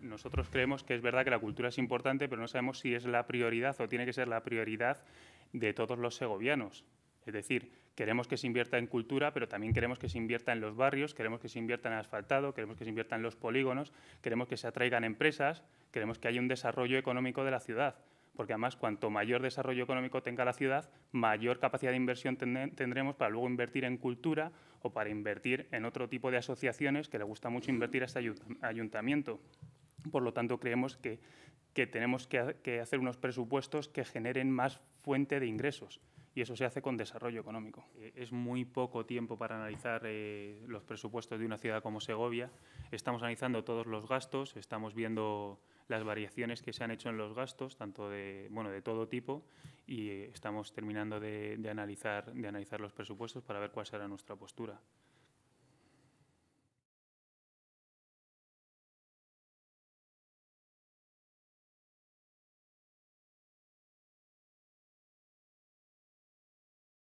nosotros creemos que es verdad que la cultura es importante, pero no sabemos si es la prioridad o tiene que ser la prioridad de todos los segovianos. Es decir, queremos que se invierta en cultura, pero también queremos que se invierta en los barrios, queremos que se invierta en asfaltado, queremos que se invierta en los polígonos, queremos que se atraigan empresas, queremos que haya un desarrollo económico de la ciudad. Porque además, cuanto mayor desarrollo económico tenga la ciudad, mayor capacidad de inversión tendremos para luego invertir en cultura o para invertir en otro tipo de asociaciones que le gusta mucho invertir a este ayuntamiento. Por lo tanto, creemos que, tenemos que, hacer unos presupuestos que generen más fuente de ingresos y eso se hace con desarrollo económico. Eh, es muy poco tiempo para analizar eh, los presupuestos de una ciudad como Segovia. Estamos analizando todos los gastos, estamos viendo las variaciones que se han hecho en los gastos, tanto de, todo tipo, y eh, estamos terminando de analizar los presupuestos para ver cuál será nuestra postura.